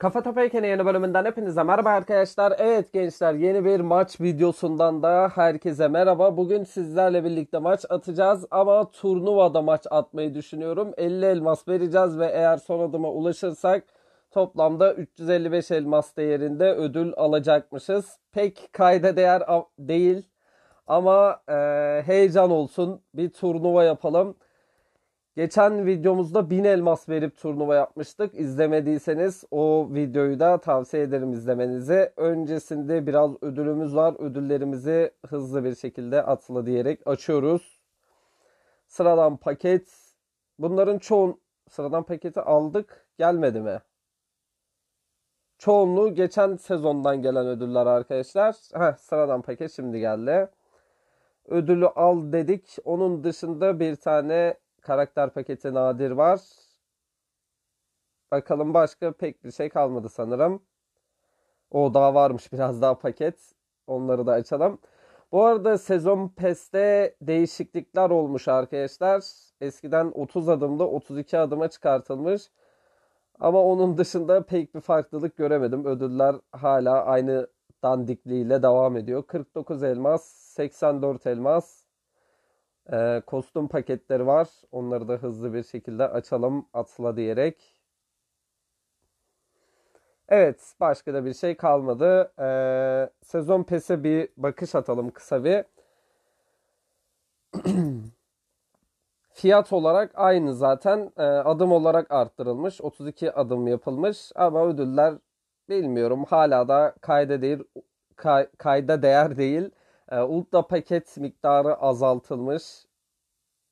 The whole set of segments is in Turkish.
Kafa Topayken yeni bölümünden hepinize merhaba arkadaşlar. Evet gençler yeni bir maç videosundan da herkese merhaba. Bugün sizlerle birlikte maç atacağız ama turnuvada maç atmayı düşünüyorum. 50 elmas vereceğiz ve eğer son adıma ulaşırsak toplamda 355 elmas değerinde ödül alacakmışız. Pek kayda değer değil ama e, heyecan olsun bir turnuva yapalım. Geçen videomuzda 1000 elmas verip turnuva yapmıştık. İzlemediyseniz o videoyu da tavsiye ederim izlemenizi. Öncesinde biraz ödülümüz var. Ödüllerimizi hızlı bir şekilde atla diyerek açıyoruz. Sıradan paket. Bunların çoğun sıradan paketi aldık. Gelmedi mi? Çoğunluğu geçen sezondan gelen ödüller arkadaşlar. Heh, sıradan paket şimdi geldi. Ödülü al dedik. Onun dışında bir tane Karakter paketi nadir var. Bakalım başka pek bir şey kalmadı sanırım. O daha varmış biraz daha paket. Onları da açalım. Bu arada sezon PES'te değişiklikler olmuş arkadaşlar. Eskiden 30 adımda 32 adıma çıkartılmış. Ama onun dışında pek bir farklılık göremedim. Ödüller hala aynı dandikliğiyle devam ediyor. 49 elmas, 84 elmas, e, kostüm paketleri var. Onları da hızlı bir şekilde açalım atla diyerek. Evet başka da bir şey kalmadı. E, sezon pese bir bakış atalım kısa bir. Fiyat olarak aynı zaten e, adım olarak arttırılmış 32 adım yapılmış ama ödüller bilmiyorum hala da kayda değil kay, kayda değer değil e, ee, Uludağ paket miktarı azaltılmış.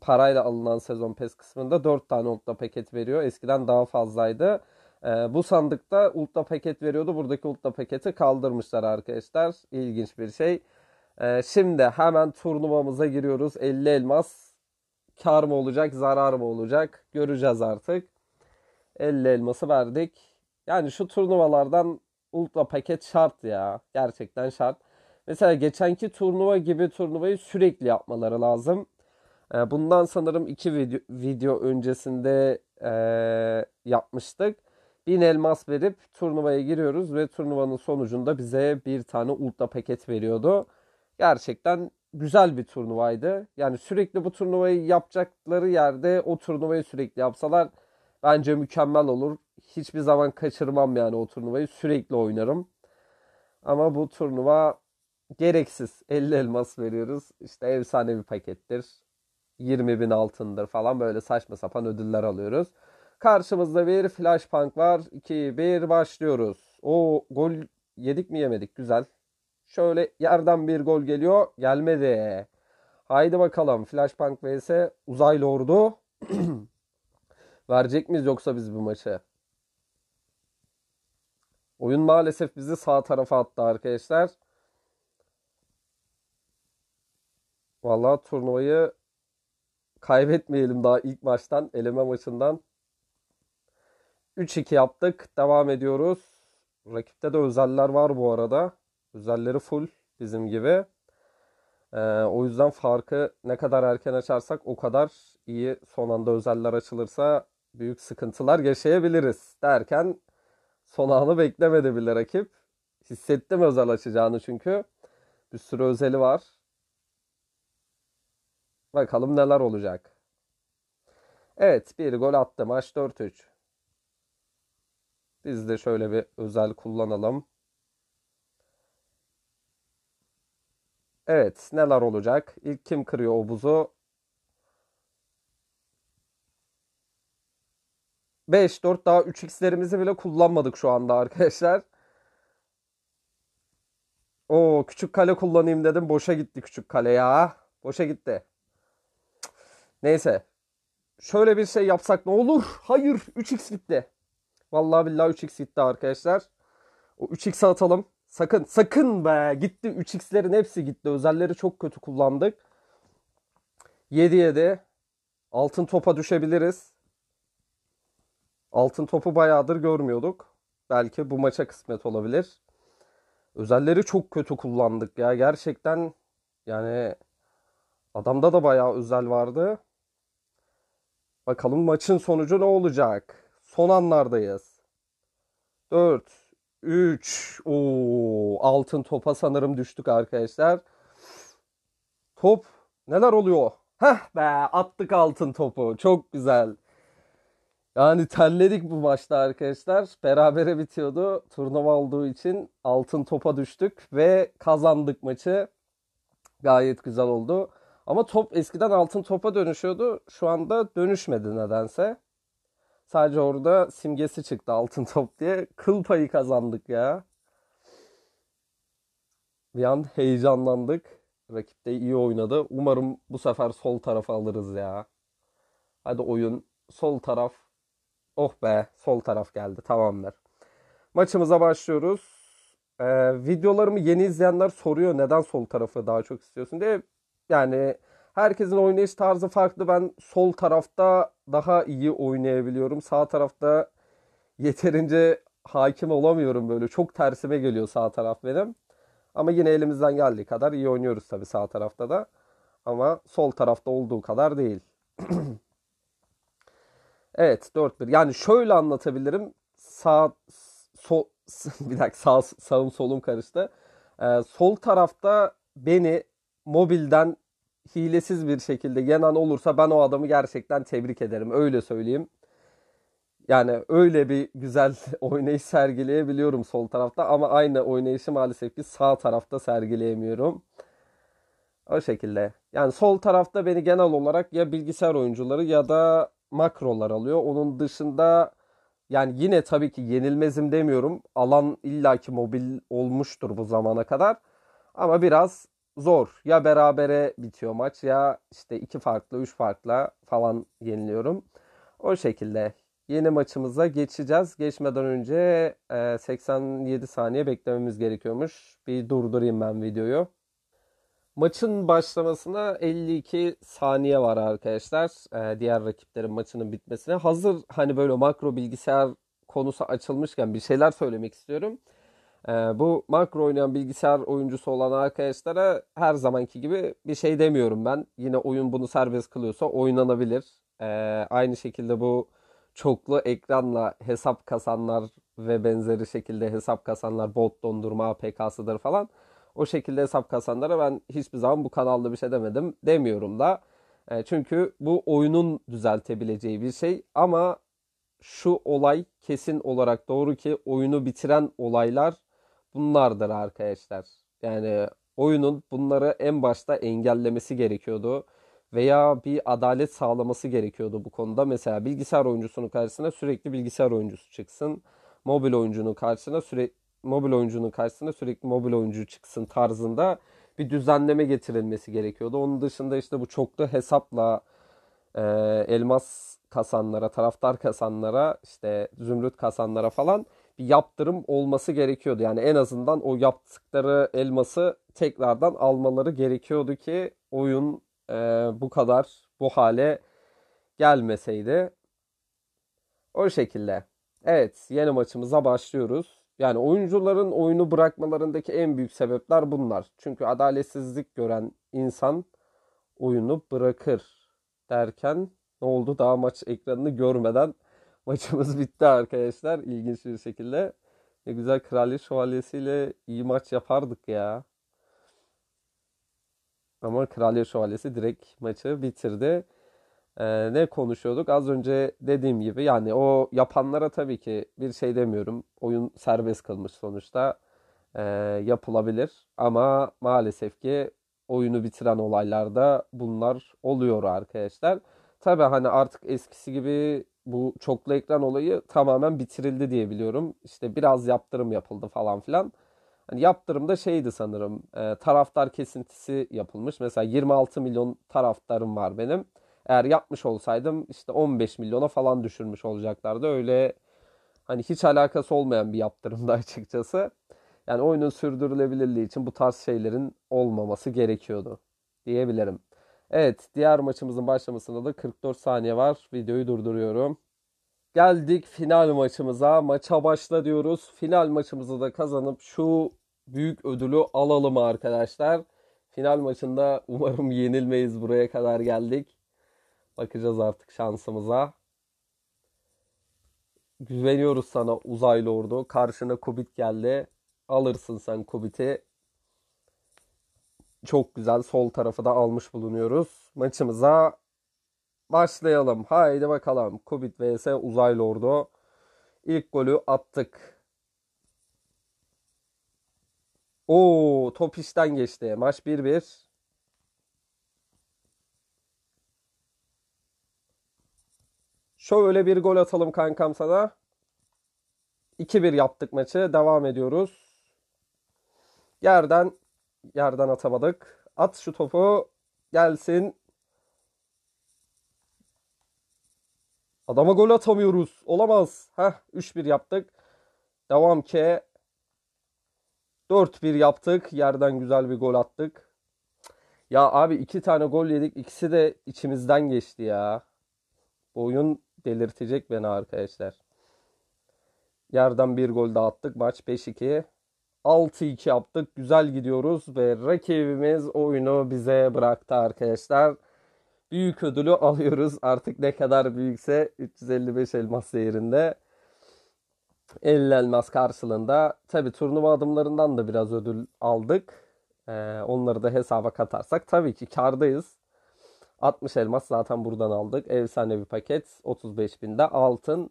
Parayla alınan sezon pes kısmında 4 tane Uludağ paket veriyor. Eskiden daha fazlaydı. E, bu sandıkta Uludağ paket veriyordu. Buradaki Uludağ paketi kaldırmışlar arkadaşlar. İlginç bir şey. E, şimdi hemen turnuvamıza giriyoruz. 50 elmas. Kar mı olacak, zarar mı olacak? Göreceğiz artık. 50 elması verdik. Yani şu turnuvalardan ultra paket şart ya. Gerçekten şart. Mesela geçenki turnuva gibi turnuvayı sürekli yapmaları lazım. Ee, bundan sanırım iki video, video öncesinde e, yapmıştık. Bin elmas verip turnuvaya giriyoruz ve turnuvanın sonucunda bize bir tane ultra paket veriyordu. Gerçekten güzel bir turnuvaydı. Yani sürekli bu turnuvayı yapacakları yerde o turnuvayı sürekli yapsalar bence mükemmel olur. Hiçbir zaman kaçırmam yani o turnuvayı. Sürekli oynarım. Ama bu turnuva gereksiz 50 elmas veriyoruz. İşte efsane bir pakettir. 20 bin altındır falan böyle saçma sapan ödüller alıyoruz. Karşımızda bir flashpunk var. 2-1 başlıyoruz. O gol yedik mi yemedik güzel. Şöyle yerden bir gol geliyor. Gelmedi. Haydi bakalım Flashpunk vs Uzay Lord'u verecek miyiz yoksa biz bu maçı? Oyun maalesef bizi sağ tarafa attı arkadaşlar. Vallahi turnuvayı kaybetmeyelim daha ilk maçtan, eleme maçından. 3-2 yaptık. Devam ediyoruz. Rakipte de özeller var bu arada. Özelleri full bizim gibi. Ee, o yüzden farkı ne kadar erken açarsak o kadar iyi. Son anda özeller açılırsa büyük sıkıntılar yaşayabiliriz derken son anı beklemedi bile rakip. Hissettim özel açacağını çünkü. Bir sürü özeli var. Bakalım neler olacak. Evet bir gol attı. Maç 4-3. Biz de şöyle bir özel kullanalım. Evet neler olacak? İlk kim kırıyor o buzu? 5, 4 daha 3x'lerimizi bile kullanmadık şu anda arkadaşlar. O küçük kale kullanayım dedim. Boşa gitti küçük kale ya. Boşa gitti. Neyse. Şöyle bir şey yapsak ne olur? Hayır 3x bitti. Vallahi billahi 3x bitti arkadaşlar. O 3 x atalım. Sakın sakın be gitti 3x'lerin hepsi gitti. Özelleri çok kötü kullandık. 7 7 altın topa düşebiliriz. Altın topu bayağıdır görmüyorduk. Belki bu maça kısmet olabilir. Özelleri çok kötü kullandık ya. Gerçekten yani adamda da bayağı özel vardı. Bakalım maçın sonucu ne olacak? Son anlardayız. 4 3 o altın topa sanırım düştük arkadaşlar. Top neler oluyor? Heh be attık altın topu. Çok güzel. Yani telledik bu maçta arkadaşlar. Berabere bitiyordu. Turnuva olduğu için altın topa düştük ve kazandık maçı. Gayet güzel oldu. Ama top eskiden altın topa dönüşüyordu. Şu anda dönüşmedi nedense. Sadece orada simgesi çıktı altın top diye. Kıl payı kazandık ya. Bir an heyecanlandık. Rakip de iyi oynadı. Umarım bu sefer sol tarafı alırız ya. Hadi oyun. Sol taraf. Oh be sol taraf geldi. Tamamdır. Maçımıza başlıyoruz. Ee, videolarımı yeni izleyenler soruyor neden sol tarafı daha çok istiyorsun diye. Yani herkesin oynayış tarzı farklı. Ben sol tarafta daha iyi oynayabiliyorum. Sağ tarafta yeterince hakim olamıyorum böyle. Çok tersime geliyor sağ taraf benim. Ama yine elimizden geldiği kadar iyi oynuyoruz tabii sağ tarafta da. Ama sol tarafta olduğu kadar değil. evet 4-1. Yani şöyle anlatabilirim. Sağ sol bir dakika sağ, sağım solum karıştı. Ee, sol tarafta beni mobilden hilesiz bir şekilde yenen olursa ben o adamı gerçekten tebrik ederim. Öyle söyleyeyim. Yani öyle bir güzel oynayış sergileyebiliyorum sol tarafta ama aynı oynayışı maalesef ki sağ tarafta sergileyemiyorum. O şekilde. Yani sol tarafta beni genel olarak ya bilgisayar oyuncuları ya da makrolar alıyor. Onun dışında yani yine tabii ki yenilmezim demiyorum. Alan illaki mobil olmuştur bu zamana kadar. Ama biraz zor. Ya berabere bitiyor maç ya işte iki farklı, üç farklı falan yeniliyorum. O şekilde yeni maçımıza geçeceğiz. Geçmeden önce 87 e, saniye beklememiz gerekiyormuş. Bir durdurayım ben videoyu. Maçın başlamasına 52 saniye var arkadaşlar. E, diğer rakiplerin maçının bitmesine. Hazır hani böyle makro bilgisayar konusu açılmışken bir şeyler söylemek istiyorum. Ee, bu makro oynayan bilgisayar oyuncusu olan arkadaşlara her zamanki gibi bir şey demiyorum ben. Yine oyun bunu serbest kılıyorsa oynanabilir. Ee, aynı şekilde bu çoklu ekranla hesap kasanlar ve benzeri şekilde hesap kasanlar bot dondurma APK'sıdır falan. O şekilde hesap kasanlara ben hiçbir zaman bu kanalda bir şey demedim demiyorum da. Ee, çünkü bu oyunun düzeltebileceği bir şey ama şu olay kesin olarak doğru ki oyunu bitiren olaylar bunlardır arkadaşlar. Yani oyunun bunları en başta engellemesi gerekiyordu veya bir adalet sağlaması gerekiyordu bu konuda. Mesela bilgisayar oyuncusunun karşısına sürekli bilgisayar oyuncusu çıksın. Mobil oyuncunun karşısına sürekli mobil oyuncunun karşısına sürekli mobil oyuncu çıksın tarzında bir düzenleme getirilmesi gerekiyordu. Onun dışında işte bu çoklu hesapla e, elmas kasanlara, taraftar kasanlara, işte zümrüt kasanlara falan bir yaptırım olması gerekiyordu. Yani en azından o yaptıkları elması tekrardan almaları gerekiyordu ki oyun e, bu kadar bu hale gelmeseydi. O şekilde. Evet yeni maçımıza başlıyoruz. Yani oyuncuların oyunu bırakmalarındaki en büyük sebepler bunlar. Çünkü adaletsizlik gören insan oyunu bırakır derken ne oldu daha maç ekranını görmeden Maçımız bitti arkadaşlar ilginç bir şekilde. Ne güzel Kraliyet Şövalyesi ile iyi maç yapardık ya. Ama Kraliyet Şövalyesi direkt maçı bitirdi. Ee, ne konuşuyorduk? Az önce dediğim gibi yani o yapanlara tabii ki bir şey demiyorum. Oyun serbest kalmış sonuçta. Ee, yapılabilir ama maalesef ki oyunu bitiren olaylarda bunlar oluyor arkadaşlar. Tabii hani artık eskisi gibi bu çoklu ekran olayı tamamen bitirildi diye biliyorum. İşte biraz yaptırım yapıldı falan filan. Hani yaptırım da şeydi sanırım e, taraftar kesintisi yapılmış. Mesela 26 milyon taraftarım var benim. Eğer yapmış olsaydım işte 15 milyona falan düşürmüş olacaklardı. Öyle hani hiç alakası olmayan bir yaptırımdı açıkçası. Yani oyunun sürdürülebilirliği için bu tarz şeylerin olmaması gerekiyordu diyebilirim. Evet diğer maçımızın başlamasında da 44 saniye var. Videoyu durduruyorum. Geldik final maçımıza. Maça başla diyoruz. Final maçımızı da kazanıp şu büyük ödülü alalım arkadaşlar. Final maçında umarım yenilmeyiz buraya kadar geldik. Bakacağız artık şansımıza. Güveniyoruz sana uzaylı ordu. Karşına Kubit geldi. Alırsın sen Kubit'i çok güzel sol tarafı da almış bulunuyoruz. Maçımıza başlayalım. Haydi bakalım. Kubit vs Uzay Lordu. İlk golü attık. o top işten geçti. Maç 1-1. Şöyle bir gol atalım kankam sana. 2-1 yaptık maçı. Devam ediyoruz. Yerden yerden atamadık. At şu topu gelsin. Adama gol atamıyoruz. Olamaz. Heh 3-1 yaptık. Devam ki. 4-1 yaptık. Yerden güzel bir gol attık. Ya abi iki tane gol yedik. İkisi de içimizden geçti ya. Bu oyun delirtecek beni arkadaşlar. Yerden bir gol daha attık. Maç 5-2. 6-2 yaptık. Güzel gidiyoruz ve rakibimiz oyunu bize bıraktı arkadaşlar. Büyük ödülü alıyoruz. Artık ne kadar büyükse 355 elmas değerinde. 50 elmas karşılığında. Tabi turnuva adımlarından da biraz ödül aldık. Ee, onları da hesaba katarsak tabii ki kardayız. 60 elmas zaten buradan aldık. Efsane bir paket. 35 binde altın.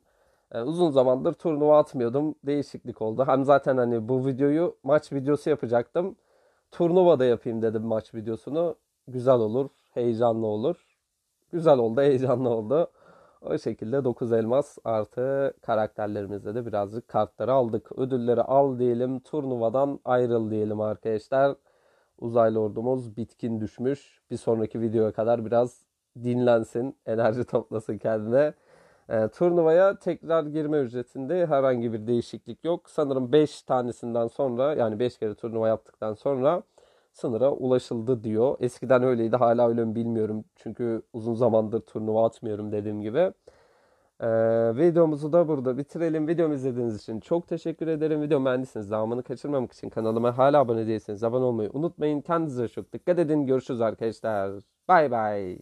Ee, uzun zamandır turnuva atmıyordum. Değişiklik oldu. Hem zaten hani bu videoyu maç videosu yapacaktım. Turnuvada yapayım dedim maç videosunu. Güzel olur, heyecanlı olur. Güzel oldu, heyecanlı oldu. O şekilde 9 elmas artı karakterlerimizde de birazcık kartları aldık. Ödülleri al diyelim, turnuvadan ayrıl diyelim arkadaşlar. Uzaylı ordumuz bitkin düşmüş. Bir sonraki videoya kadar biraz dinlensin, enerji toplasın kendine. Ee, turnuvaya tekrar girme ücretinde herhangi bir değişiklik yok. Sanırım 5 tanesinden sonra yani 5 kere turnuva yaptıktan sonra sınıra ulaşıldı diyor. Eskiden öyleydi hala öyle mi bilmiyorum. Çünkü uzun zamandır turnuva atmıyorum dediğim gibi. Ee, videomuzu da burada bitirelim. Videomu izlediğiniz için çok teşekkür ederim. Video beğendiyseniz devamını kaçırmamak için kanalıma hala abone değilseniz abone olmayı unutmayın. Kendinize çok dikkat edin. Görüşürüz arkadaşlar. Bay bay.